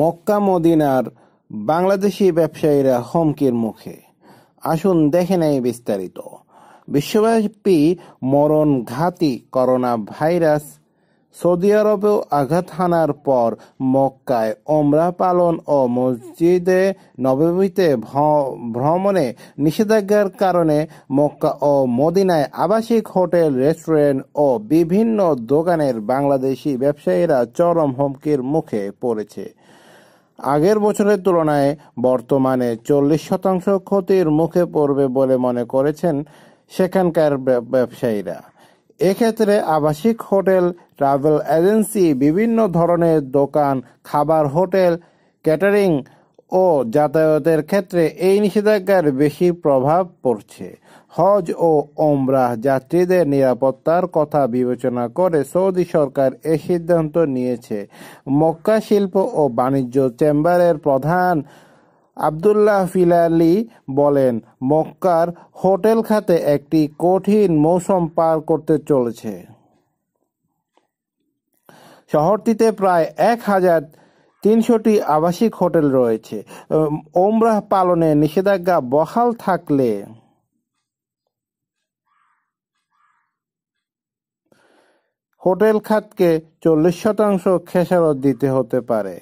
মক্কা মদিনার বাংলাদেশি ব্যবসায়ীরা হুমকির মুখে আসুন দেখে নেই বিস্তারিত বিশ্বব্যাপী মরণ ঘাতী করোনা ভাইরাস সৌদি আরবেও আঘাত হানার পর মক্কায় ওমরা পালন ও মসজিদে নবমীতে ভ্রমণে নিষেধাজ্ঞার কারণে মক্কা ও মদিনায় আবাসিক হোটেল রেস্টুরেন্ট ও বিভিন্ন দোকানের বাংলাদেশি ব্যবসায়ীরা চরম হুমকির মুখে পড়েছে আগের বছরের তুলনায় বর্তমানে চল্লিশ শতাংশ ক্ষতির মুখে পড়বে বলে মনে করেছেন সেখানকার ব্যবসায়ীরা এক্ষেত্রে আবাসিক হোটেল, ট্রাভেল এজেন্সি, বিভিন্ন ধরনের দোকান, খাবার হোটেল, ক্যাটারিং ও যাতায়াতের ক্ষেত্রে এই নিষেধাজ্ঞার বেশি প্রভাব পড়ছে। হজ ও ওমরাহ যাত্রীদের নিরাপত্তার কথা বিবেচনা করে সৌদি সরকার এ সিদ্ধান্ত নিয়েছে। মক্কা শিল্প ও বাণিজ্য চেম্বারের প্রধান আবদুল্লাহ ফিলালি বলেন, মক্কার হোটেল খাতে একটি কঠিন মৌসুম পার করতে চলেছে। শহরটিতে প্রায় এক হাজার তিনশোটি আবাসিক হোটেল রয়েছে। ওমরাহ পালনে নিষেধাজ্ঞা বহাল থাকলে হোটেল খাতকে চল্লিশ শতাংশ খেসারত দিতে হতে পারে।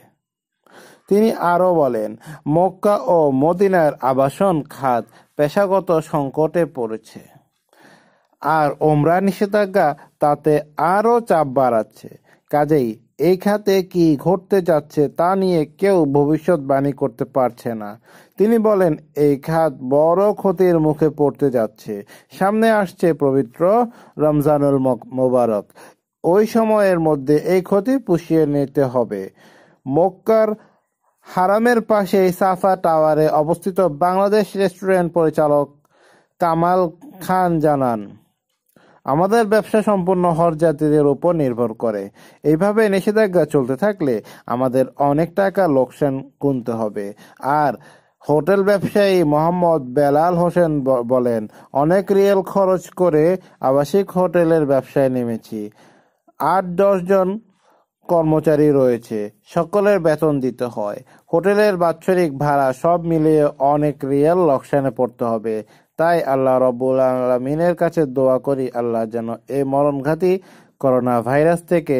তিনি আরও বলেন মক্কা ও মদিনার আবাসন খাত পেশাগত সংকটে পড়েছে আর ওমরা নিষেধাজ্ঞা তাতে আরও চাপ বাড়াচ্ছে কাজেই এই খাতে কি ঘটতে যাচ্ছে তা নিয়ে কেউ ভবিষ্যৎবাণী করতে পারছে না তিনি বলেন এই খাত বড় ক্ষতির মুখে পড়তে যাচ্ছে সামনে আসছে পবিত্র রমজানুল মোবারক ওই সময়ের মধ্যে এই ক্ষতি পুষিয়ে নিতে হবে মক্কার হারামের পাশেই সাফা টাওয়ারে অবস্থিত বাংলাদেশ রেস্টুরেন্ট পরিচালক কামাল খান জানান, "আমাদের ব্যবসা সম্পূর্ণ জাতিদের উপর নির্ভর করে, এইভাবে নিষেধাজ্ঞা চলতে থাকলে আমাদের অনেক টাকা লোকসান গুনতে হবে।" আর হোটেল ব্যবসায়ী মোহাম্মদ বেলাল হোসেন বলেন, "অনেক রিয়েল খরচ করে আবাসিক হোটেলের ব্যবসায় নেমেছি, আট-দশজন কর্মচারী রয়েছে, সকলের বেতন দিতে হয়, হোটেলের বাৎসরিক ভাড়া সব মিলিয়ে অনেক রিয়াল লোকসানে পড়তে হবে। তাই আল্লাহ রব্বুল আলমিনের কাছে দোয়া করি আল্লাহ যেন এ মরণঘাতী করোনা ভাইরাস থেকে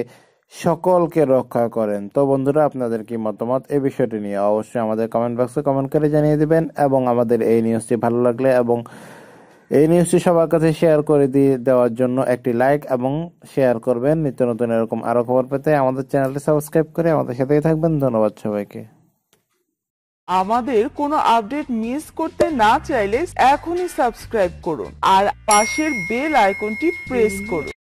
সকলকে রক্ষা করেন তো বন্ধুরা আপনাদের কি মতামত এই বিষয়টি নিয়ে অবশ্যই আমাদের কমেন্ট বক্সে কমেন্ট করে জানিয়ে দিবেন এবং আমাদের এই নিউজটি ভালো লাগলে এবং এই নিউজটি সবার কাছে শেয়ার করে দিয়ে দেওয়ার জন্য একটি লাইক এবং শেয়ার করবেন নিত্য নতুন এরকম আরও খবর পেতে আমাদের চ্যানেলটি সাবস্ক্রাইব করে আমাদের সাথেই থাকবেন ধন্যবাদ সবাইকে আমাদের কোনো আপডেট মিস করতে না চাইলে এখনই সাবস্ক্রাইব করুন আর পাশের বেল আইকনটি প্রেস করুন